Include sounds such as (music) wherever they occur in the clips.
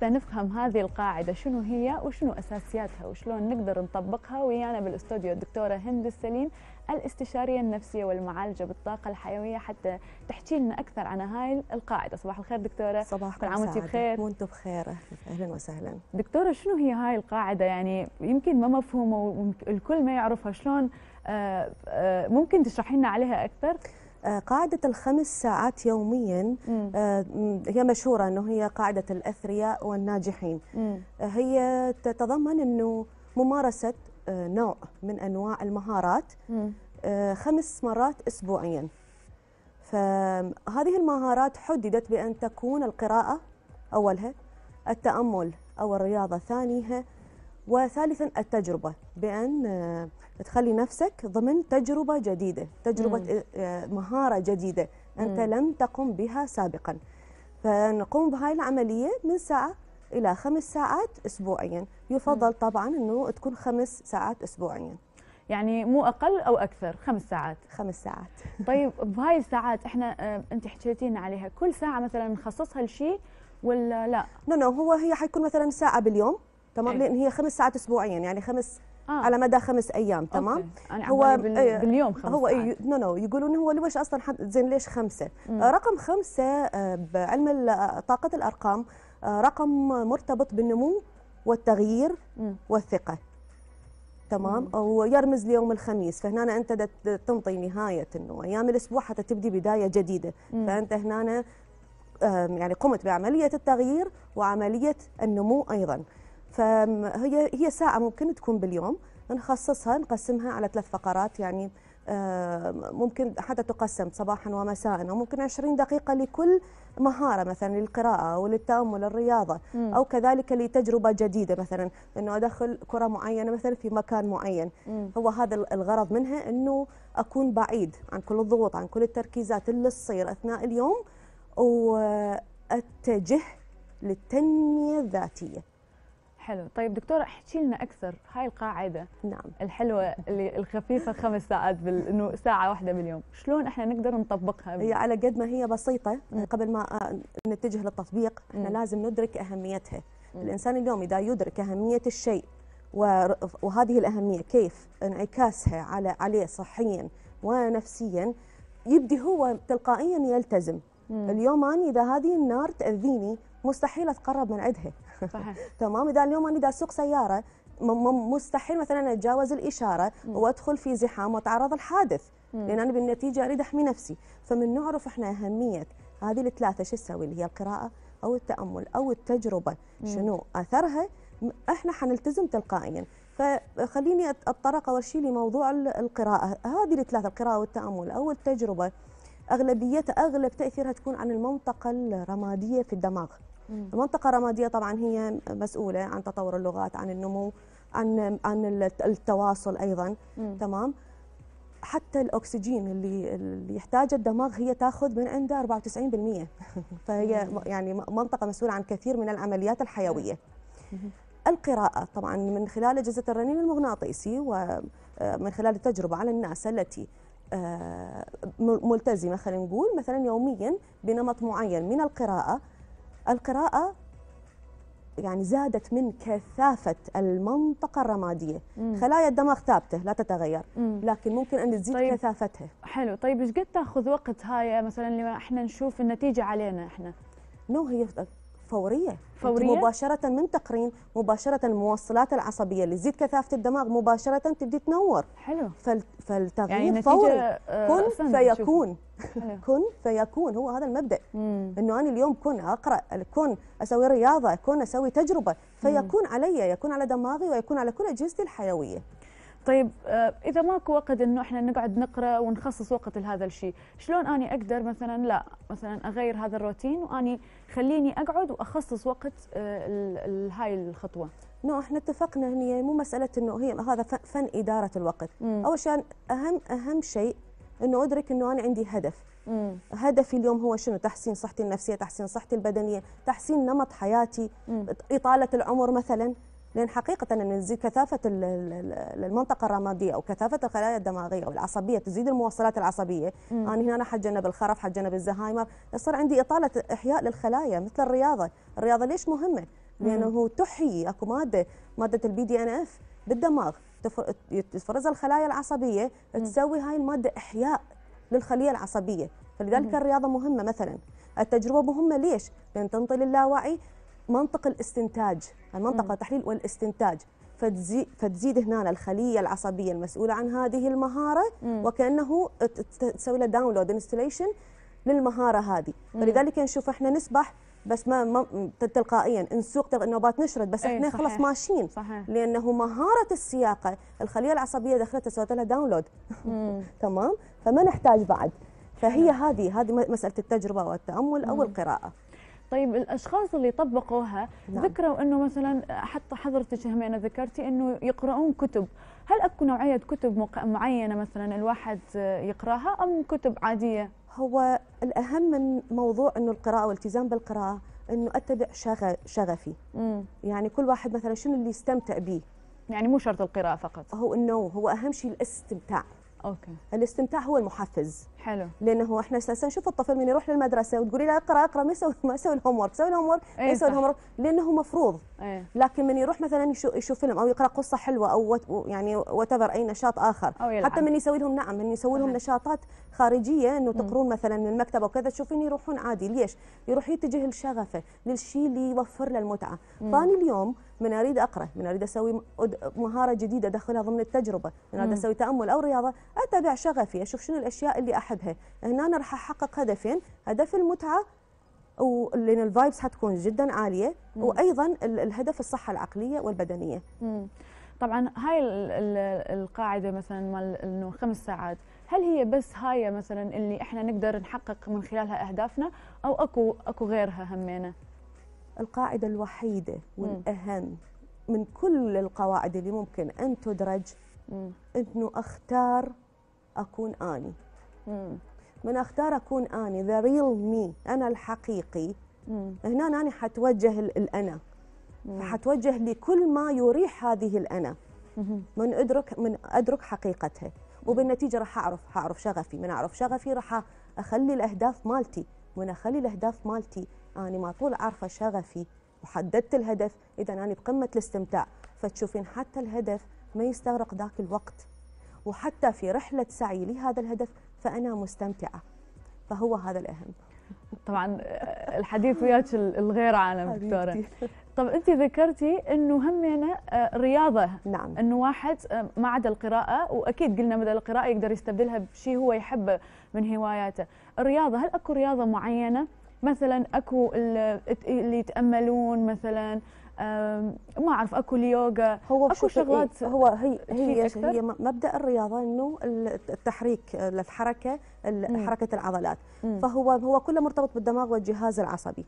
حتى نفهم هذه القاعدة شنو هي وشنو أساسياتها وشلون نقدر نطبقها ويانا بالاستوديو الدكتورة هند السليم الاستشارية النفسية والمعالجة بالطاقة الحيوية حتى تحكي لنا أكثر عن هاي القاعدة صباح الخير دكتورة صباح كل عام بخير وأنتم بخير أهلا وسهلا دكتورة شنو هي هاي القاعدة يعني يمكن ما مفهومة والكل ما يعرفها شلون آه، آه، ممكن تشرحي لنا عليها أكثر آه، قاعدة الخمس ساعات يوميا آه، هي مشهورة أنه هي قاعدة الأثرياء والناجحين آه، هي تتضمن أنه ممارسة نوع من أنواع المهارات خمس مرات أسبوعيا فهذه المهارات حددت بأن تكون القراءة أولها التأمل أو الرياضة ثانيها وثالثا التجربة بأن تخلي نفسك ضمن تجربة جديدة تجربة مم. آه، مهارة جديدة أنت مم. لم تقم بها سابقا فنقوم بهاي العملية من ساعة إلى خمس ساعات أسبوعيا يفضل مم. طبعا أنه تكون خمس ساعات أسبوعيا يعني مو اقل او اكثر خمس ساعات خمس ساعات (laughs) طيب بهاي الساعات احنا آه، انت حكيتينا عليها كل ساعه مثلا نخصصها لشيء ولا لا؟ نو نو هو هي حيكون مثلا ساعه باليوم تمام لان هي خمس ساعات اسبوعيا يعني خمس آه. على مدى خمس ايام تمام أوكي. أنا هو آه، باليوم خمس هو نو نو no, no. يقولون هو ليش اصلا حد زين ليش خمسه مم. آه، رقم خمسه آه، بعلم طاقه الارقام رقم مرتبط بالنمو والتغيير مم. والثقه تمام ويرمز ليوم الخميس فهنا انت تنطي نهايه انه ايام الاسبوع حتى تبدي بدايه جديده مم. فانت هنا يعني قمت بعمليه التغيير وعمليه النمو ايضا فهي هي ساعة ممكن تكون باليوم نخصصها نقسمها على ثلاث فقرات يعني آه، ممكن حتى تقسم صباحا ومساء وممكن 20 دقيقة لكل مهارة مثلا للقراءة أو للتأمل الرياضة أو كذلك لتجربة جديدة مثلا أنه أدخل كرة معينة مثلا في مكان معين هو هذا الغرض منها أنه أكون بعيد عن كل الضغوط عن كل التركيزات اللي تصير أثناء اليوم وأتجه للتنمية الذاتية حلو طيب دكتورة احكي لنا أكثر هاي القاعدة نعم الحلوة اللي (laughs) الخفيفة خمس ساعات بال... إنه ساعة واحدة باليوم شلون إحنا نقدر نطبقها بال... هي على قد ما هي بسيطة م. قبل ما آه، نتجه للتطبيق إحنا م. لازم ندرك أهميتها م. الإنسان اليوم إذا يدرك أهمية الشيء وهذه الأهمية كيف انعكاسها على عليه صحيا ونفسيا يبدي هو تلقائيا يلتزم اليوم أنا إذا هذه النار تأذيني مستحيل أتقرب من عندها صحيح (laughs) تمام اذا اليوم انا دا اسوق سياره مستحيل مثلا اتجاوز الاشاره وادخل في زحام واتعرض لحادث لان انا بالنتيجه اريد احمي نفسي فمن نعرف احنا اهميه هذه الثلاثه شو تسوي اللي هي القراءه او التامل او التجربه شنو اثرها احنا حنلتزم تلقائيا فخليني اتطرق اول شيء لموضوع القراءه هذه الثلاثه القراءه والتامل او التجربه اغلبيتها اغلب تاثيرها تكون عن المنطقه الرماديه في الدماغ المنطقه الرماديه طبعا هي مسؤوله عن تطور اللغات عن النمو عن عن التواصل ايضا مم. تمام حتى الاكسجين اللي, اللي يحتاجه الدماغ هي تاخذ من عنده 94% (laughs) فهي يعني منطقه مسؤوله عن كثير من العمليات الحيويه القراءه طبعا من خلال اجهزه الرنين المغناطيسي ومن آه، خلال التجربه على الناس التي آه، ملتزمه خلينا نقول مثلا يوميا بنمط معين من القراءه القراءة يعني زادت من كثافة المنطقة الرمادية مم. خلايا الدماغ ثابتة لا تتغير مم. لكن ممكن أن تزيد طيب. كثافتها حلو طيب إيش قد تأخذ وقت هاي مثلا لما إحنا نشوف النتيجة علينا إحنا نو هي فورية فورية مباشرة من تقرين مباشرة الموصلات العصبية اللي تزيد كثافة الدماغ مباشرة تبدي تنور حلو فالتغيير يعني فوري آه، كن فيكون أيوه. كن فيكون هو هذا المبدا انه انا اليوم كن اقرا كن اسوي رياضه كن اسوي تجربه فيكون علي يكون على دماغي ويكون على كل اجهزتي الحيويه طيب آه، اذا ماكو وقت انه احنا نقعد نقرا ونخصص وقت لهذا الشيء شلون اني اقدر مثلا لا مثلا اغير هذا الروتين واني خليني اقعد واخصص وقت آه، هاي الخطوه نو احنا اتفقنا هنا مو مساله انه هي هذا فن اداره الوقت اول شيء اهم اهم شيء انه ادرك انه انا عندي هدف مم. هدفي اليوم هو شنو تحسين صحتي النفسيه تحسين صحتي البدنيه تحسين نمط حياتي مم. اطاله العمر مثلا لان حقيقه ان تزيد كثافه المنطقه الرماديه او كثافه الخلايا الدماغيه او العصبيه تزيد المواصلات العصبيه مم. انا هنا أنا حتجنب الخرف حتجنب الزهايمر يصير عندي اطاله احياء للخلايا مثل الرياضه الرياضه ليش مهمه لانه تحيي اكو ماده ماده البي دي ان اف بالدماغ تفرزها الخلايا العصبيه تسوي هاي الماده احياء للخليه العصبيه فلذلك الرياضه مهمه مثلا التجربه مهمه ليش لان تنطي للاوعي منطق الاستنتاج المنطقه التحليل والاستنتاج فتزيد هنا الخليه العصبيه المسؤوله عن هذه المهاره وكانه تسوي له داونلود انستليشن للمهاره هذه فلذلك نشوف احنا نسبح بس ما, ما تلقائيا نسوق طب النوبات نشرد بس إيه، احنا خلاص خلص ماشيين صحيح. لانه مهاره السياقه الخليه العصبيه دخلتها سويت لها داونلود (laughs) تمام فما نحتاج بعد فهي هذه هذه مساله التجربه والتامل او القراءه طيب الاشخاص اللي طبقوها نعم. ذكروا انه مثلا حتى حضرتك همينه ذكرتي انه يقرؤون كتب هل اكو نوعيه كتب معينه مثلا الواحد يقراها ام كتب عاديه هو الأهم من موضوع أنه القراءة والالتزام بالقراءة أنه أتبع شغفي مم. يعني كل واحد مثلا شنو اللي يستمتع به يعني مو شرط القراءة فقط هو أنه هو أهم شيء الاستمتاع اوكي الاستمتاع هو المحفز حلو لانه احنا اساسا شوف الطفل من يروح للمدرسه وتقولي له اقرا اقرا ما يسوي ما يسوي الهوم إيه ورك يسوي الهوم ورك ما يسوي الهوم ورك لانه مفروض أيه. لكن من يروح مثلا يشوف فيلم او يقرا قصه حلوه او يعني وات اي نشاط اخر أو حتى من يسوي لهم نعم من يسوي لهم نشاطات خارجيه انه تقرون مثلا من المكتبه وكذا تشوفين يروحون عادي ليش؟ يروح يتجه لشغفه للشيء اللي يوفر له المتعه فاني اليوم من اريد اقرا من اريد اسوي مهاره جديده ادخلها ضمن التجربه من اريد اسوي تامل او رياضه اتبع شغفي اشوف شنو الاشياء اللي احبها هنا انا راح احقق هدفين هدف المتعه ولان الفايبس حتكون جدا عاليه وايضا الهدف الصحه العقليه والبدنيه طبعا هاي القاعده مثلا مال انه خمس ساعات هل هي بس هاي مثلا اللي احنا نقدر نحقق من خلالها اهدافنا او اكو اكو غيرها همينه القاعدة الوحيدة والأهم من كل القواعد اللي ممكن أن تدرج أنه أختار أكون أني من أختار أكون أني ذا ريل مي أنا الحقيقي هنا أنا حتوجه الأنا حتوجه لكل ما يريح هذه الأنا من أدرك من أدرك حقيقتها وبالنتيجة راح أعرف حأعرف شغفي من أعرف شغفي راح أخلي الأهداف مالتي من أخلي الأهداف مالتي أنا ما طول عارفة شغفي وحددت الهدف إذا أنا بقمة الاستمتاع فتشوفين حتى الهدف ما يستغرق ذاك الوقت وحتى في رحلة سعي لهذا الهدف فأنا مستمتعة فهو هذا الأهم طبعا الحديث وياك الغير عالم دكتوره طب انت ذكرتي انه همنا آه، رياضه نعم انه واحد آه، ما عدا القراءه واكيد قلنا مدى القراءه يقدر يستبدلها بشيء هو يحبه من هواياته الرياضه هل اكو رياضه معينه مثلا اكو اللي يتاملون مثلا ما اعرف اكو اليوغا هو اكو شغلات إيه، هو هي هي هي مبدا الرياضه انه التحريك آه، للحركه حركه العضلات مم. فهو هو كله مرتبط بالدماغ والجهاز العصبي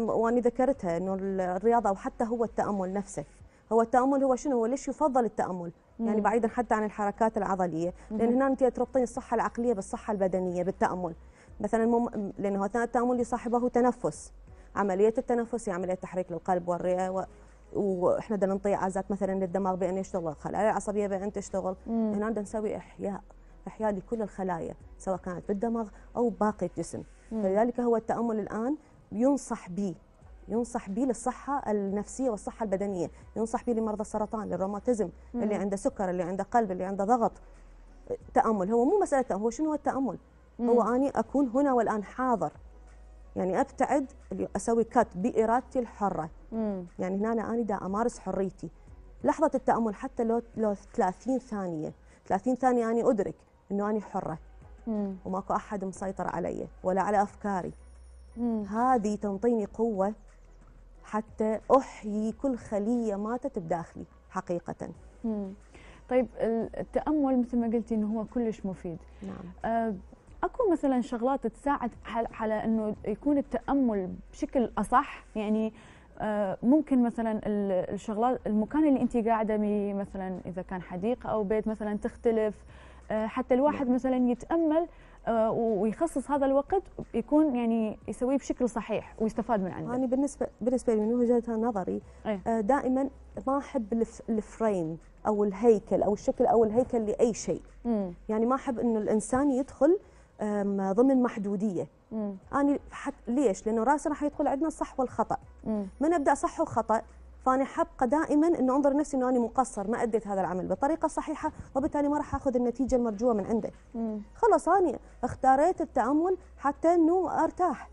وانا ذكرتها انه الرياضه وحتى هو التامل نفسه هو التامل هو شنو هو ليش يفضل التامل يعني بعيدا حتى عن الحركات العضليه لان هنا انت تربطين الصحه العقليه بالصحه البدنيه بالتامل مثلا مم... لانه اثناء التامل يصاحبه تنفس عمليه التنفس هي عمليه تحريك للقلب والرئه و... واحنا بدنا نعطي عازات مثلا للدماغ بان يشتغل الخلايا العصبيه بان تشتغل مم. هنا بدنا نسوي احياء احياء لكل الخلايا سواء كانت بالدماغ او باقي الجسم مم. فلذلك هو التامل الان ينصح به ينصح به للصحة النفسية والصحة البدنية ينصح به لمرضى السرطان للروماتيزم اللي عنده سكر اللي عنده قلب اللي عنده ضغط تأمل هو مو مسألة هو شنو هو التأمل هو أني أكون هنا والآن حاضر يعني أبتعد أسوي كات بإرادتي الحرة مم. يعني هنا أنا دا أمارس حريتي لحظة التأمل حتى لو لو 30 ثانية 30 ثانية اني أدرك إنه اني حرة مم. وماكو أحد مسيطر علي ولا على أفكاري مم. هذه تنطيني قوة حتى أحيي كل خلية ماتت بداخلي حقيقة مم. طيب التأمل مثل ما قلتي إنه هو كلش مفيد نعم أه اكو مثلا شغلات تساعد على انه يكون التامل بشكل اصح يعني آه، ممكن مثلا الشغلات المكان اللي انت قاعده به مثلا اذا كان حديقه او بيت مثلا تختلف آه، حتى الواحد نعم. مثلا يتامل آه، ويخصص هذا الوقت يكون يعني يسويه بشكل صحيح ويستفاد من عنده. انا يعني بالنسبه بالنسبه لي من وجهه نظري إيه. دائما ما احب الفريم او الهيكل او الشكل او الهيكل لاي شيء. يعني ما احب انه الانسان يدخل ضمن محدوديه انا حت... ليش لانه راسنا راح يدخل عندنا الصح والخطا مم. من ابدا صح وخطا فانا حابقه دائما انه انظر نفسي انه انا مقصر ما اديت هذا العمل بالطريقه الصحيحه وبالتالي ما راح اخذ النتيجه المرجوه من عندك خلص انا اختاريت التامل حتى انه ارتاح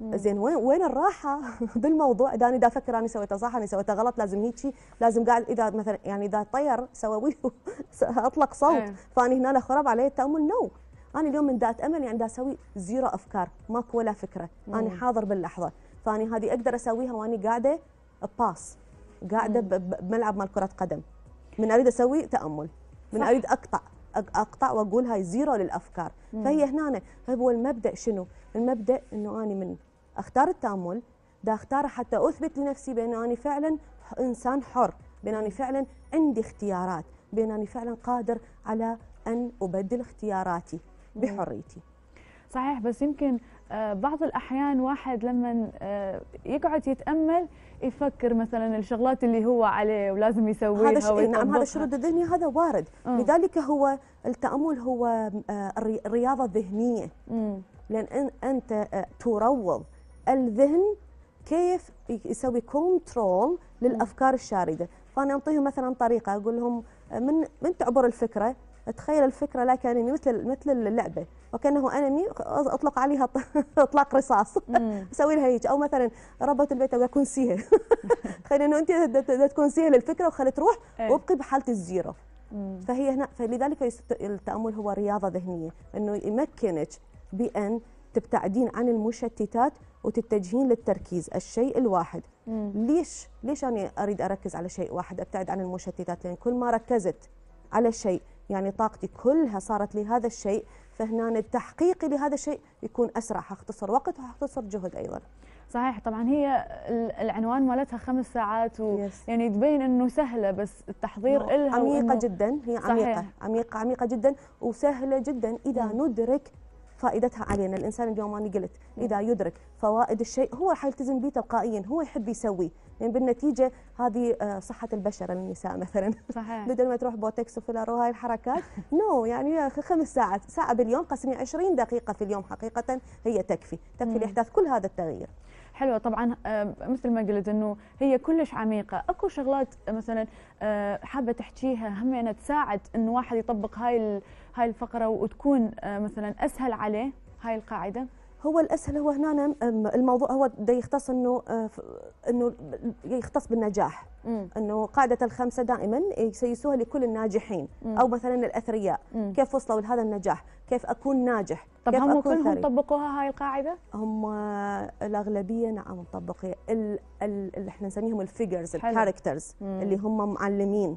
مم. زين وين وين الراحه (laughs) بالموضوع اذا انا دا افكر انا سويتها صح انا سويتها غلط لازم هيك لازم قاعد اذا مثلا يعني اذا طير سوي (laughs) اطلق صوت إيه. فانا هنا خرب علي التامل نو no. انا اليوم من ذات امل يعني دا اسوي زيرو افكار ماكو ولا فكره مم. انا حاضر باللحظه فاني هذه اقدر اسويها واني قاعده باس قاعده بملعب مال كره قدم من اريد اسوي تامل من صح. اريد اقطع اقطع واقول هاي زيرو للافكار مم. فهي هنا هو طيب المبدا شنو المبدا انه اني من اختار التامل دا اختاره حتى اثبت لنفسي بان انا فعلا انسان حر بان انا فعلا عندي اختيارات بان انا فعلا قادر على ان ابدل اختياراتي بحريتي صحيح بس يمكن آه، بعض الأحيان واحد لما آه، يقعد يتأمل يفكر مثلا الشغلات اللي هو عليه ولازم يسويها هذا شيء إيه، نعم هذا الشرود الذهني هذا وارد أه. لذلك هو التأمل هو آه، رياضة ذهنية لأن أنت تروض الذهن كيف يسوي كنترول للأفكار الشاردة فأنا أعطيهم مثلا طريقة أقول لهم من من تعبر الفكرة تخيل الفكره لك انمي مثل مثل اللعبه وكانه انمي اطلق عليها (laughs) اطلاق رصاص (laughs) اسوي لها هيك او مثلا ربط البيت اكون كنسيها (laughs) تخيل انه انت تكون تكنسيها للفكره وخلي تروح إيه. وابقي بحاله الزيرو فهي هنا فلذلك التامل هو رياضه ذهنيه انه يمكنك بان تبتعدين عن المشتتات وتتجهين للتركيز الشيء الواحد مم. ليش ليش انا اريد اركز على شيء واحد ابتعد عن المشتتات لان كل ما ركزت على شيء يعني طاقتي كلها صارت لهذا الشيء فهنا تحقيقي لهذا الشيء يكون اسرع حختصر وقت وحختصر جهد ايضا صحيح طبعا هي العنوان مالتها خمس ساعات و يعني تبين انه سهله بس التحضير نعم. لها عميقه جدا هي عميقه صحيح. عميقه عميقه جدا وسهله جدا اذا م. نعم. ندرك فائدتها علينا الانسان اليوم انا قلت نعم. اذا يدرك فوائد الشيء هو حيلتزم به تلقائيا هو يحب يسويه لان يعني بالنتيجه هذه آه، صحه البشره للنساء مثلا صحيح. (laughs) بدل ما تروح بوتكس وفيلر وهاي الحركات نو no, يعني خمس ساعات ساعه باليوم قسمي 20 دقيقه في اليوم حقيقه هي تكفي تكفي نعم. لاحداث كل هذا التغيير حلوه طبعا آه، مثل ما قلت انه هي كلش عميقه اكو شغلات آه، مثلا حابه تحكيها همينه يعني تساعد انه واحد يطبق هاي هاي الفقرة وتكون آه، مثلا أسهل عليه هاي القاعدة هو الاسهل هو هنا نعم، الموضوع هو ده يختص انه آه، انه يختص بالنجاح انه قاعده الخمسه دائما يسيسوها لكل الناجحين او مثلا الاثرياء كيف وصلوا لهذا النجاح كيف اكون ناجح طب كيف هم كلهم ثري. طبقوها هاي القاعده هم آه، الاغلبيه نعم مطبقين اللي احنا نسميهم الفيجرز الكاركترز اللي هم معلمين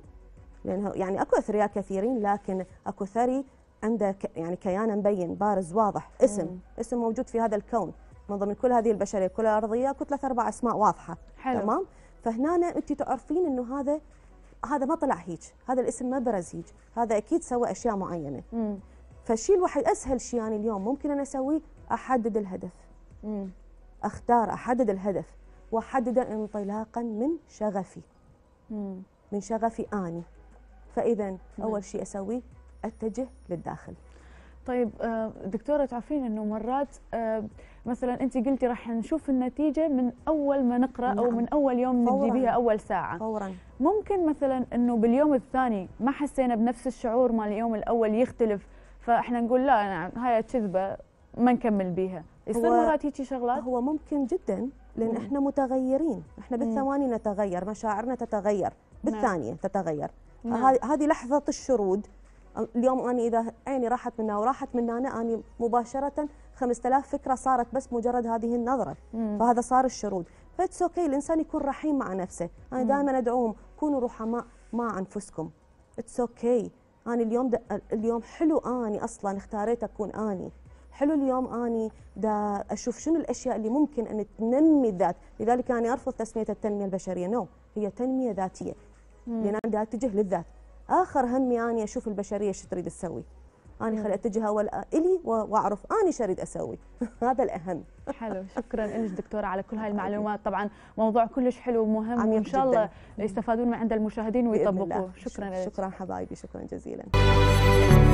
لانه يعني اكو اثرياء كثيرين لكن اكو ثري عنده يعني كيان مبين بارز واضح اسم مم. اسم موجود في هذا الكون من ضمن كل هذه البشريه كل الارضيه اكو ثلاث اربع اسماء واضحه حلو. تمام فهنا انت تعرفين انه هذا هذا ما طلع هيك هذا الاسم ما برز هيك هذا اكيد سوى اشياء معينه مم. فالشيء الوحيد اسهل شيء يعني اليوم ممكن انا اسويه احدد الهدف مم. اختار احدد الهدف واحدده انطلاقا من شغفي مم. من شغفي اني فاذا نعم. اول شيء اسويه اتجه للداخل طيب آه، دكتوره تعرفين انه مرات آه، مثلا انت قلتي راح نشوف النتيجه من اول ما نقرا نعم. او من اول يوم نبدي بها اول ساعه فورا ممكن مثلا انه باليوم الثاني ما حسينا بنفس الشعور مال اليوم الاول يختلف فاحنا نقول لا نعم هاي كذبه ما نكمل بيها يصير مرات هيك شغلات هو ممكن جدا لان احنا متغيرين احنا بالثواني نتغير مشاعرنا تتغير نعم. بالثانيه نعم. تتغير نعم. هذه لحظه الشرود اليوم انا اذا عيني راحت من وراحت من هنا انا مباشره 5000 فكره صارت بس مجرد هذه النظره مم. فهذا صار الشرود فاتس اوكي الانسان يكون رحيم مع نفسه انا دائما ادعوهم كونوا رحماء مع انفسكم اتس اوكي انا اليوم دا اليوم حلو اني اصلا اختاريت اكون اني حلو اليوم اني دا اشوف شنو الاشياء اللي ممكن ان تنمي الذات لذلك انا ارفض تسميه التنميه البشريه نو no. هي تنميه ذاتيه لان يعني انا اتجه للذات اخر همي اني اشوف البشريه ايش تريد تسوي انا خلي اتجه اول الي واعرف انا شو اريد اسوي (laughs) هذا الاهم حلو (laughs) شكرا لك دكتوره على كل هاي المعلومات طبعا موضوع كلش حلو ومهم وان شاء الله يستفادون من عند المشاهدين ويطبقوه شكرا لك شكرا حبايبي شكرا جزيلا